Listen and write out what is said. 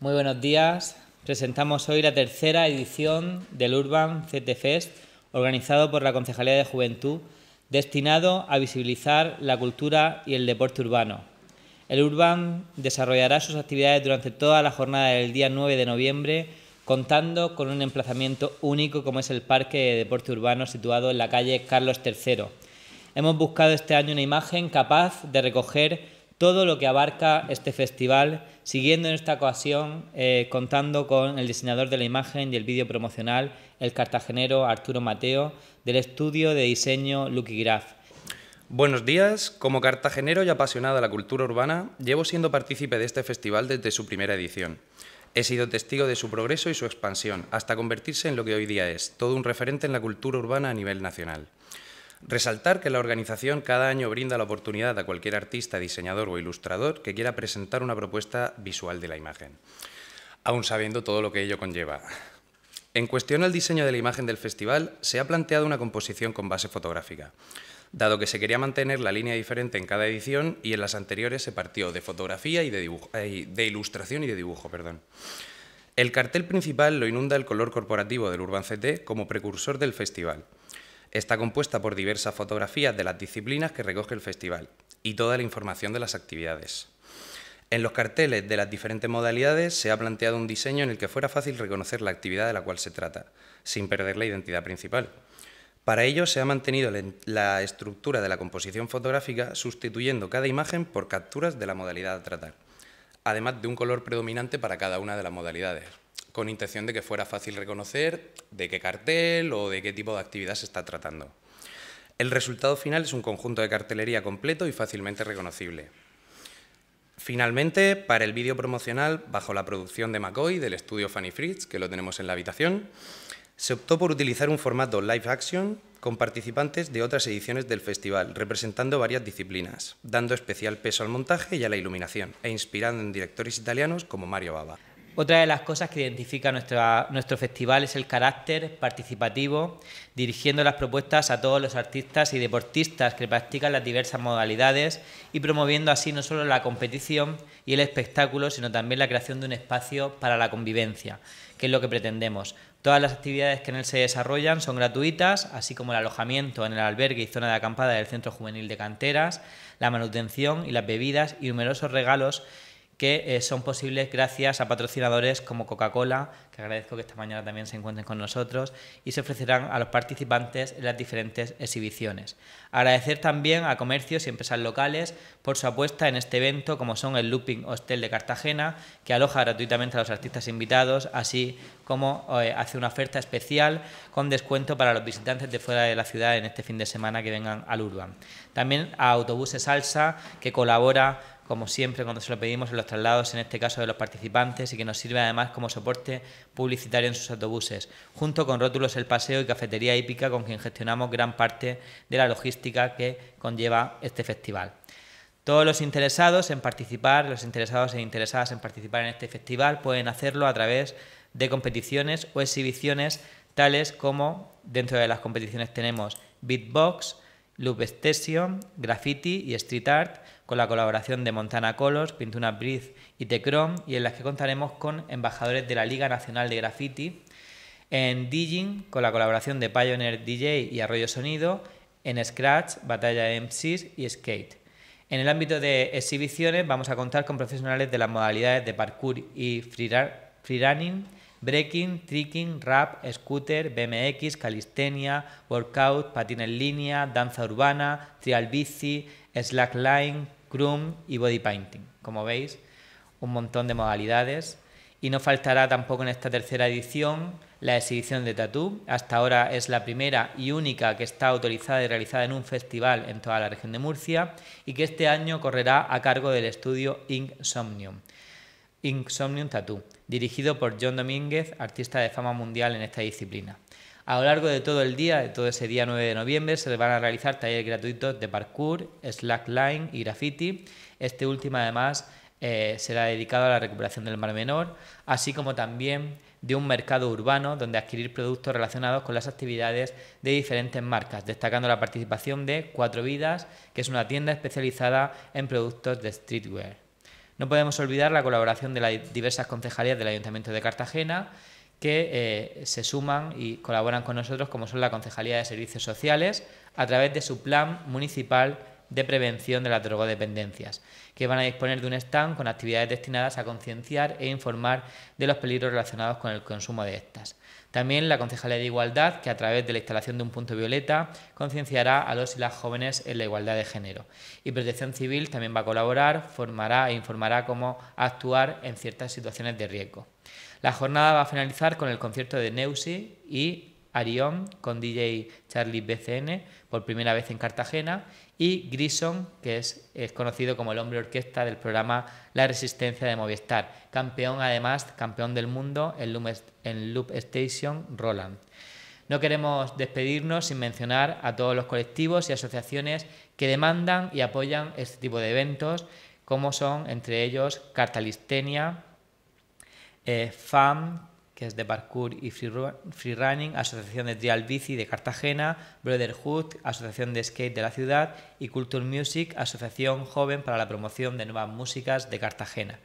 Muy buenos días. Presentamos hoy la tercera edición del Urban CT Fest, organizado por la Concejalía de Juventud, destinado a visibilizar la cultura y el deporte urbano. El Urban desarrollará sus actividades durante toda la jornada del día 9 de noviembre, contando con un emplazamiento único como es el Parque de Deporte Urbano situado en la calle Carlos III. Hemos buscado este año una imagen capaz de recoger todo lo que abarca este festival, siguiendo en esta ocasión eh, contando con el diseñador de la imagen y el vídeo promocional, el cartagenero Arturo Mateo, del estudio de diseño Lucky Graph. Buenos días, como cartagenero y apasionado de la cultura urbana, llevo siendo partícipe de este festival desde su primera edición. He sido testigo de su progreso y su expansión, hasta convertirse en lo que hoy día es, todo un referente en la cultura urbana a nivel nacional. Resaltar que la organización cada año brinda la oportunidad a cualquier artista, diseñador o ilustrador que quiera presentar una propuesta visual de la imagen, aún sabiendo todo lo que ello conlleva. En cuestión al diseño de la imagen del festival, se ha planteado una composición con base fotográfica, dado que se quería mantener la línea diferente en cada edición y en las anteriores se partió de fotografía y de, eh, ilustración y de dibujo. Perdón. El cartel principal lo inunda el color corporativo del Urban CT como precursor del festival Está compuesta por diversas fotografías de las disciplinas que recoge el festival y toda la información de las actividades. En los carteles de las diferentes modalidades se ha planteado un diseño en el que fuera fácil reconocer la actividad de la cual se trata, sin perder la identidad principal. Para ello se ha mantenido la estructura de la composición fotográfica sustituyendo cada imagen por capturas de la modalidad a tratar, además de un color predominante para cada una de las modalidades con intención de que fuera fácil reconocer de qué cartel o de qué tipo de actividad se está tratando. El resultado final es un conjunto de cartelería completo y fácilmente reconocible. Finalmente, para el vídeo promocional, bajo la producción de McCoy del estudio Fanny Fritz, que lo tenemos en la habitación, se optó por utilizar un formato live action con participantes de otras ediciones del festival, representando varias disciplinas, dando especial peso al montaje y a la iluminación, e inspirando en directores italianos como Mario Bava. Otra de las cosas que identifica nuestro festival es el carácter participativo, dirigiendo las propuestas a todos los artistas y deportistas que practican las diversas modalidades y promoviendo así no solo la competición y el espectáculo, sino también la creación de un espacio para la convivencia, que es lo que pretendemos. Todas las actividades que en él se desarrollan son gratuitas, así como el alojamiento en el albergue y zona de acampada del Centro Juvenil de Canteras, la manutención y las bebidas y numerosos regalos que eh, son posibles gracias a patrocinadores como Coca-Cola, que agradezco que esta mañana también se encuentren con nosotros, y se ofrecerán a los participantes en las diferentes exhibiciones. Agradecer también a comercios y empresas locales por su apuesta en este evento, como son el Looping Hostel de Cartagena, que aloja gratuitamente a los artistas invitados, así como eh, hace una oferta especial con descuento para los visitantes de fuera de la ciudad en este fin de semana que vengan al Urban. También a Autobuses Salsa, que colabora como siempre cuando se lo pedimos en los traslados, en este caso de los participantes, y que nos sirve además como soporte publicitario en sus autobuses, junto con Rótulos El Paseo y Cafetería Hípica, con quien gestionamos gran parte de la logística que conlleva este festival. Todos los interesados en participar, los interesados e interesadas en participar en este festival pueden hacerlo a través de competiciones o exhibiciones tales como dentro de las competiciones tenemos beatbox, Stession, Graffiti y Street Art, con la colaboración de Montana Colors, Pintura Briz y Tecrom, y en las que contaremos con embajadores de la Liga Nacional de Graffiti, en Digging, con la colaboración de Pioneer DJ y Arroyo Sonido, en Scratch, Batalla MCs y Skate. En el ámbito de exhibiciones vamos a contar con profesionales de las modalidades de parkour y freerunning, breaking, tricking, rap, scooter, BMX, calistenia, workout, patina en línea, danza urbana, trial bici, slackline, groom y body painting. Como veis, un montón de modalidades. Y no faltará tampoco en esta tercera edición la exhibición de tatú. Hasta ahora es la primera y única que está autorizada y realizada en un festival en toda la región de Murcia y que este año correrá a cargo del estudio Insomnium. Insomnium Tattoo, dirigido por John Domínguez, artista de fama mundial en esta disciplina. A lo largo de todo el día, de todo ese día 9 de noviembre, se van a realizar talleres gratuitos de parkour, slackline y graffiti. Este último, además, eh, será dedicado a la recuperación del mar menor, así como también de un mercado urbano donde adquirir productos relacionados con las actividades de diferentes marcas, destacando la participación de Cuatro Vidas, que es una tienda especializada en productos de streetwear. No podemos olvidar la colaboración de las diversas concejalías del Ayuntamiento de Cartagena, que eh, se suman y colaboran con nosotros, como son la Concejalía de Servicios Sociales, a través de su plan municipal de Prevención de las Drogodependencias, que van a disponer de un stand con actividades destinadas a concienciar e informar de los peligros relacionados con el consumo de estas. También la Concejalía de Igualdad, que a través de la instalación de un punto violeta concienciará a los y las jóvenes en la igualdad de género. Y Protección Civil también va a colaborar, formará e informará cómo actuar en ciertas situaciones de riesgo. La jornada va a finalizar con el concierto de Neusi y Arión con DJ Charlie BCN por primera vez en Cartagena y Grison, que es, conocido como el hombre orquesta del programa La Resistencia de Movistar, campeón además, campeón del mundo en Loop, en Loop Station Roland. No queremos despedirnos sin mencionar a todos los colectivos y asociaciones que demandan y apoyan este tipo de eventos, como son entre ellos Cartalistenia, eh, FAM, que es de parkour y free running, Asociación de Trial Bici de Cartagena, Brotherhood, Asociación de Skate de la ciudad y Culture Music, Asociación Joven para la Promoción de Nuevas Músicas de Cartagena.